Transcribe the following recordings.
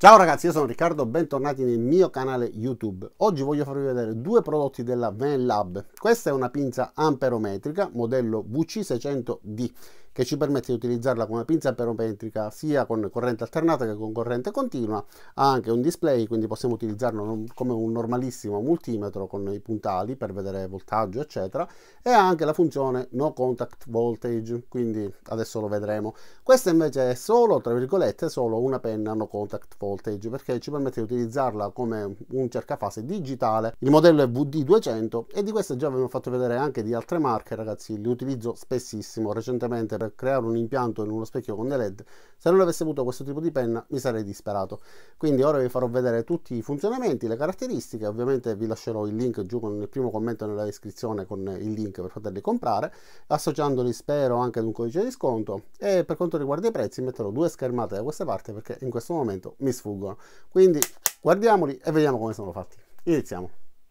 Ciao ragazzi, io sono Riccardo, bentornati nel mio canale YouTube. Oggi voglio farvi vedere due prodotti della Venlab. Questa è una pinza amperometrica modello VC600D che ci permette di utilizzarla come pinza perometrica sia con corrente alternata che con corrente continua, ha anche un display quindi possiamo utilizzarlo come un normalissimo multimetro con i puntali per vedere voltaggio eccetera e ha anche la funzione no contact voltage, quindi adesso lo vedremo. Questa invece è solo, tra virgolette, solo una penna no contact voltage perché ci permette di utilizzarla come un cercafase digitale. Il modello è VD200 e di questa già vi ho fatto vedere anche di altre marche ragazzi, li utilizzo spessissimo, recentemente per creare un impianto in uno specchio con dei led se non avessi avuto questo tipo di penna mi sarei disperato quindi ora vi farò vedere tutti i funzionamenti le caratteristiche ovviamente vi lascerò il link giù con il primo commento nella descrizione con il link per poterli comprare associandoli spero anche ad un codice di sconto e per quanto riguarda i prezzi metterò due schermate da questa parte perché in questo momento mi sfuggono quindi guardiamoli e vediamo come sono fatti iniziamo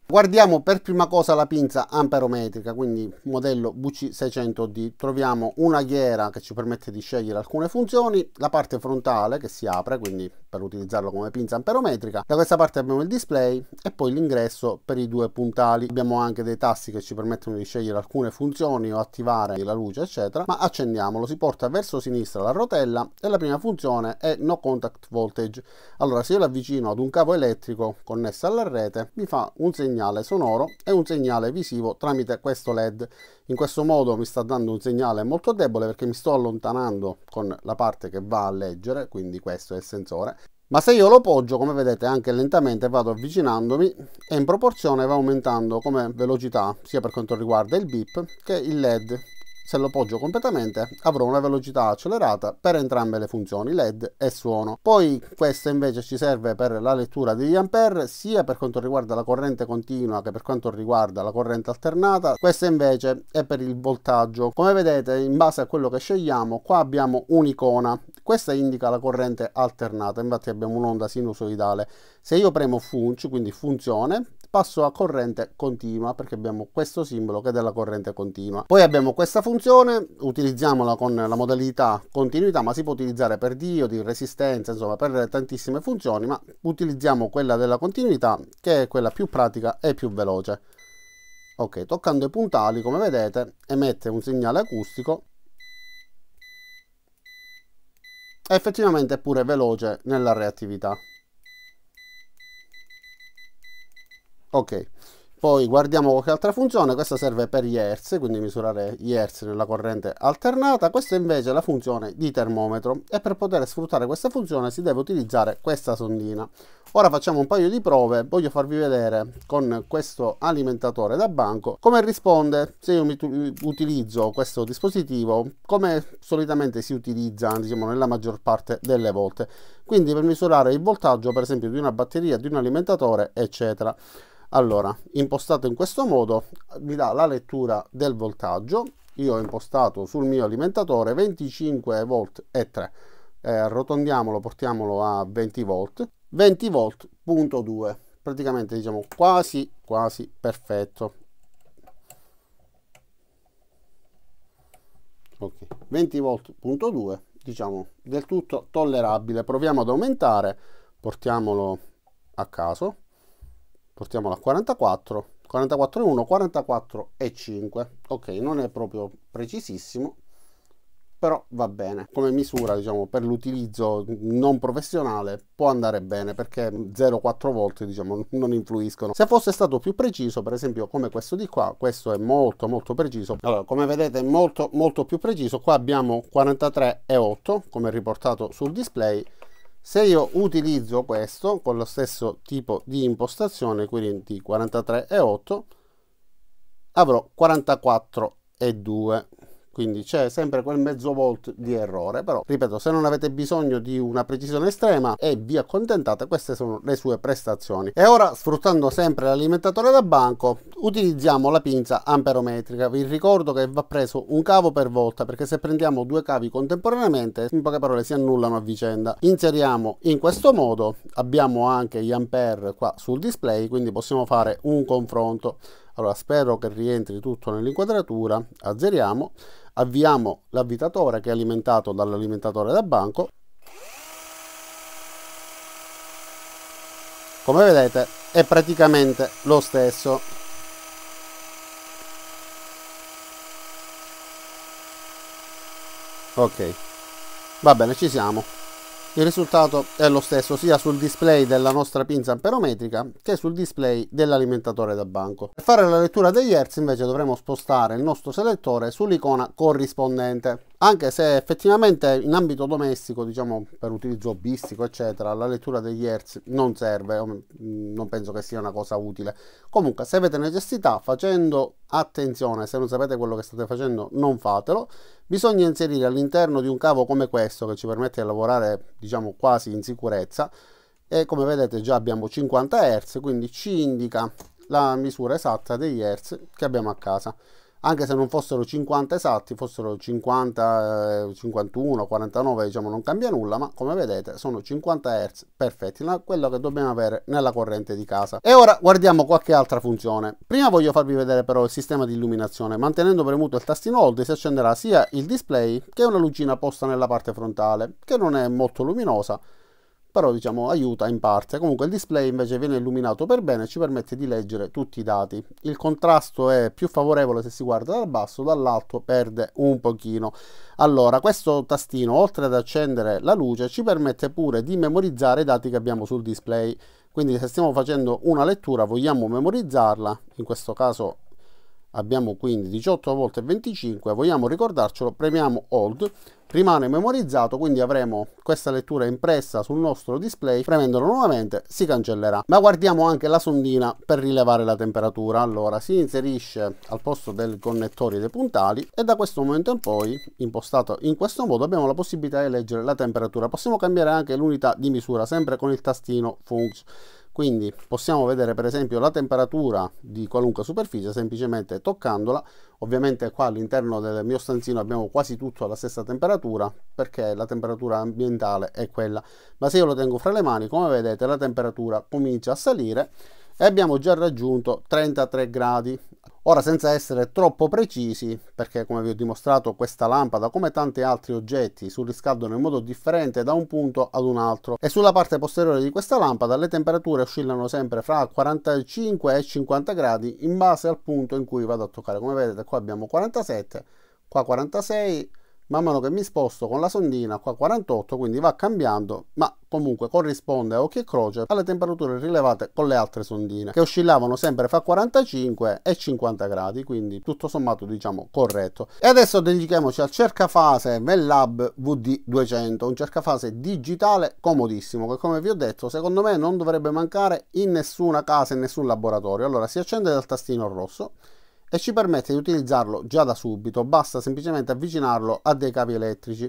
Guardiamo per prima cosa la pinza amperometrica, quindi modello BC600D. Troviamo una ghiera che ci permette di scegliere alcune funzioni, la parte frontale che si apre, quindi per utilizzarlo come pinza amperometrica. Da questa parte abbiamo il display e poi l'ingresso per i due puntali. Abbiamo anche dei tasti che ci permettono di scegliere alcune funzioni o attivare la luce, eccetera. Ma accendiamolo, si porta verso sinistra la rotella e la prima funzione è no contact voltage. Allora, se io l'avvicino ad un cavo elettrico connesso alla rete, mi fa un segno segnale sonoro e un segnale visivo tramite questo LED. In questo modo mi sta dando un segnale molto debole perché mi sto allontanando con la parte che va a leggere, quindi questo è il sensore. Ma se io lo poggio, come vedete anche lentamente, vado avvicinandomi e in proporzione va aumentando come velocità, sia per quanto riguarda il beep che il LED se lo poggio completamente avrò una velocità accelerata per entrambe le funzioni LED e suono. Poi questa invece ci serve per la lettura degli ampere sia per quanto riguarda la corrente continua che per quanto riguarda la corrente alternata. Questa invece è per il voltaggio. Come vedete in base a quello che scegliamo qua abbiamo un'icona. Questa indica la corrente alternata, infatti abbiamo un'onda sinusoidale. Se io premo FUNCH, quindi funzione, passo a corrente continua perché abbiamo questo simbolo che è della corrente continua. Poi abbiamo questa funzione, utilizziamola con la modalità continuità ma si può utilizzare per diodi, resistenza, insomma per tantissime funzioni ma utilizziamo quella della continuità che è quella più pratica e più veloce. Ok, toccando i puntali come vedete emette un segnale acustico effettivamente è pure veloce nella reattività. ok poi guardiamo qualche altra funzione questa serve per gli hertz quindi misurare gli hertz nella corrente alternata questa invece è la funzione di termometro e per poter sfruttare questa funzione si deve utilizzare questa sondina ora facciamo un paio di prove voglio farvi vedere con questo alimentatore da banco come risponde se io utilizzo questo dispositivo come solitamente si utilizza diciamo nella maggior parte delle volte quindi per misurare il voltaggio per esempio di una batteria di un alimentatore eccetera allora, impostato in questo modo, vi dà la lettura del voltaggio. Io ho impostato sul mio alimentatore 25 volt e 3. Eh, arrotondiamolo, portiamolo a 20 volt. 20 volt, punto 2. Praticamente diciamo quasi, quasi perfetto. Ok, 20 2. diciamo del tutto tollerabile. Proviamo ad aumentare, portiamolo a caso portiamola a 44 44 e 1 44 e 5 ok non è proprio precisissimo però va bene come misura diciamo per l'utilizzo non professionale può andare bene perché 0,4 volte diciamo non influiscono se fosse stato più preciso per esempio come questo di qua questo è molto molto preciso allora come vedete molto molto più preciso qua abbiamo 43 e 8 come riportato sul display se io utilizzo questo con lo stesso tipo di impostazione quindi di 43 e 8, avrò 44 e 2 quindi c'è sempre quel mezzo volt di errore però ripeto se non avete bisogno di una precisione estrema e vi accontentate queste sono le sue prestazioni e ora sfruttando sempre l'alimentatore da banco utilizziamo la pinza amperometrica vi ricordo che va preso un cavo per volta perché se prendiamo due cavi contemporaneamente in poche parole si annullano a vicenda inseriamo in questo modo abbiamo anche gli ampere qua sul display quindi possiamo fare un confronto allora spero che rientri tutto nell'inquadratura azzeriamo avviamo l'avvitatore che è alimentato dall'alimentatore da banco. Come vedete è praticamente lo stesso. Ok, va bene, ci siamo. Il risultato è lo stesso sia sul display della nostra pinza amperometrica che sul display dell'alimentatore da banco. Per fare la lettura degli Hertz invece dovremo spostare il nostro selettore sull'icona corrispondente. Anche se effettivamente in ambito domestico, diciamo per utilizzo hobbistico eccetera, la lettura degli Hertz non serve, mm, non penso che sia una cosa utile. Comunque se avete necessità facendo Attenzione, se non sapete quello che state facendo non fatelo. Bisogna inserire all'interno di un cavo come questo che ci permette di lavorare diciamo quasi in sicurezza e come vedete già abbiamo 50 Hz, quindi ci indica la misura esatta degli Hz che abbiamo a casa anche se non fossero 50 esatti, fossero 50, 51, 49, diciamo non cambia nulla, ma come vedete sono 50 Hz perfetti, quello che dobbiamo avere nella corrente di casa. E ora guardiamo qualche altra funzione. Prima voglio farvi vedere però il sistema di illuminazione, mantenendo premuto il tastino hold si accenderà sia il display che una lucina posta nella parte frontale, che non è molto luminosa, però diciamo aiuta in parte. Comunque il display invece viene illuminato per bene e ci permette di leggere tutti i dati. Il contrasto è più favorevole se si guarda dal basso, dall'alto perde un pochino. Allora, questo tastino, oltre ad accendere la luce, ci permette pure di memorizzare i dati che abbiamo sul display. Quindi se stiamo facendo una lettura, vogliamo memorizzarla, in questo caso abbiamo quindi 18 volte 25 vogliamo ricordarcelo premiamo hold rimane memorizzato quindi avremo questa lettura impressa sul nostro display premendolo nuovamente si cancellerà ma guardiamo anche la sondina per rilevare la temperatura allora si inserisce al posto del connettore dei puntali e da questo momento in poi impostato in questo modo abbiamo la possibilità di leggere la temperatura possiamo cambiare anche l'unità di misura sempre con il tastino function quindi possiamo vedere per esempio la temperatura di qualunque superficie semplicemente toccandola. Ovviamente qua all'interno del mio stanzino abbiamo quasi tutto alla stessa temperatura perché la temperatura ambientale è quella. Ma se io lo tengo fra le mani, come vedete, la temperatura comincia a salire e abbiamo già raggiunto 33 gradi. Ora senza essere troppo precisi, perché come vi ho dimostrato questa lampada come tanti altri oggetti surriscaldano in modo differente da un punto ad un altro e sulla parte posteriore di questa lampada le temperature oscillano sempre fra 45 e 50 gradi in base al punto in cui vado a toccare. Come vedete qua abbiamo 47, qua 46, man mano che mi sposto con la sondina qua 48 quindi va cambiando ma comunque corrisponde a occhio e croce alle temperature rilevate con le altre sondine che oscillavano sempre fra 45 e 50 gradi quindi tutto sommato diciamo corretto e adesso dedichiamoci al cercafase Vellab VD200 un cercafase digitale comodissimo che come vi ho detto secondo me non dovrebbe mancare in nessuna casa in nessun laboratorio allora si accende dal tastino rosso e ci permette di utilizzarlo già da subito, basta semplicemente avvicinarlo a dei cavi elettrici.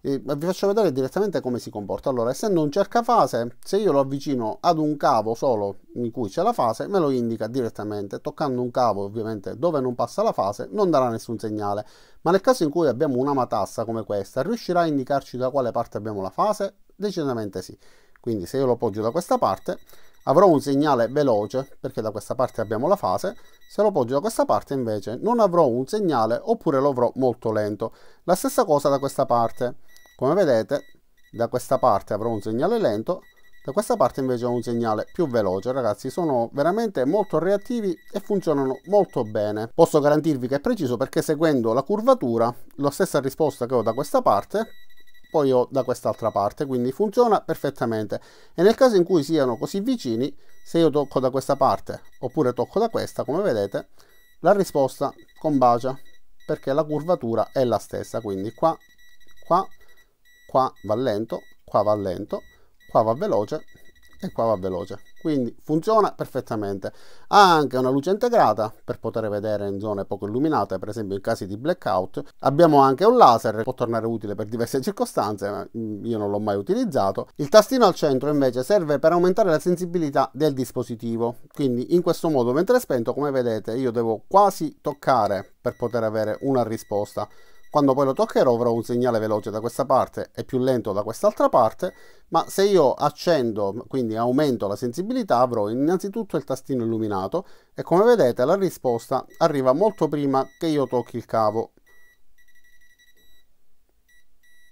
E eh, vi faccio vedere direttamente come si comporta. Allora, essendo un cercafase, se io lo avvicino ad un cavo solo in cui c'è la fase, me lo indica direttamente. Toccando un cavo, ovviamente, dove non passa la fase, non darà nessun segnale. Ma nel caso in cui abbiamo una matassa come questa, riuscirà a indicarci da quale parte abbiamo la fase? Decisamente sì. Quindi se io lo poggio da questa parte, avrò un segnale veloce perché da questa parte abbiamo la fase, se lo poggio da questa parte invece non avrò un segnale oppure lo avrò molto lento. La stessa cosa da questa parte, come vedete da questa parte avrò un segnale lento, da questa parte invece ho un segnale più veloce, ragazzi sono veramente molto reattivi e funzionano molto bene. Posso garantirvi che è preciso perché seguendo la curvatura, la stessa risposta che ho da questa parte, poi ho da quest'altra parte, quindi funziona perfettamente. E nel caso in cui siano così vicini, se io tocco da questa parte oppure tocco da questa, come vedete, la risposta combacia perché la curvatura è la stessa, quindi qua, qua, qua va lento, qua va lento, qua va veloce e qua va veloce quindi funziona perfettamente ha anche una luce integrata per poter vedere in zone poco illuminate per esempio in casi di blackout abbiamo anche un laser può tornare utile per diverse circostanze ma mm, io non l'ho mai utilizzato il tastino al centro invece serve per aumentare la sensibilità del dispositivo quindi in questo modo mentre è spento come vedete io devo quasi toccare per poter avere una risposta quando poi lo toccherò avrò un segnale veloce da questa parte e più lento da quest'altra parte, ma se io accendo, quindi aumento la sensibilità, avrò innanzitutto il tastino illuminato e come vedete la risposta arriva molto prima che io tocchi il cavo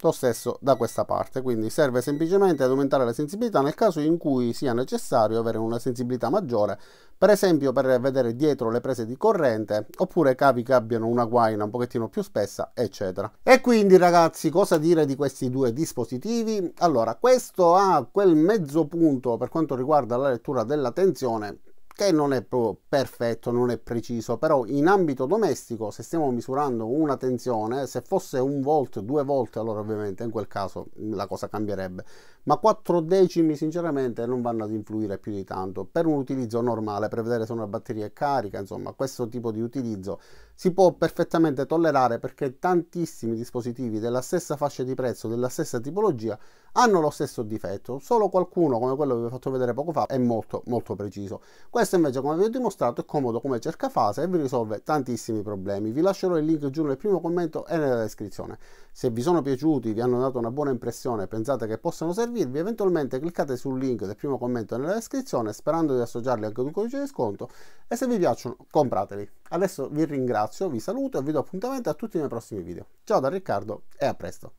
lo stesso da questa parte quindi serve semplicemente ad aumentare la sensibilità nel caso in cui sia necessario avere una sensibilità maggiore per esempio per vedere dietro le prese di corrente oppure cavi che abbiano una guaina un pochettino più spessa eccetera e quindi ragazzi cosa dire di questi due dispositivi allora questo ha quel mezzo punto per quanto riguarda la lettura della tensione che non è proprio perfetto, non è preciso, però in ambito domestico se stiamo misurando una tensione, se fosse un volt, due volt, allora ovviamente in quel caso la cosa cambierebbe, ma quattro decimi sinceramente non vanno ad influire più di tanto per un utilizzo normale per vedere se una batteria è carica insomma questo tipo di utilizzo si può perfettamente tollerare perché tantissimi dispositivi della stessa fascia di prezzo della stessa tipologia hanno lo stesso difetto solo qualcuno come quello che vi ho fatto vedere poco fa è molto molto preciso questo invece come vi ho dimostrato è comodo come cercafase e vi risolve tantissimi problemi vi lascerò il link giù nel primo commento e nella descrizione se vi sono piaciuti vi hanno dato una buona impressione pensate che possano servire servirvi eventualmente cliccate sul link del primo commento nella descrizione sperando di associarli anche ad un codice di sconto e se vi piacciono comprateli. Adesso vi ringrazio, vi saluto e vi do appuntamento a tutti i miei prossimi video. Ciao da Riccardo e a presto!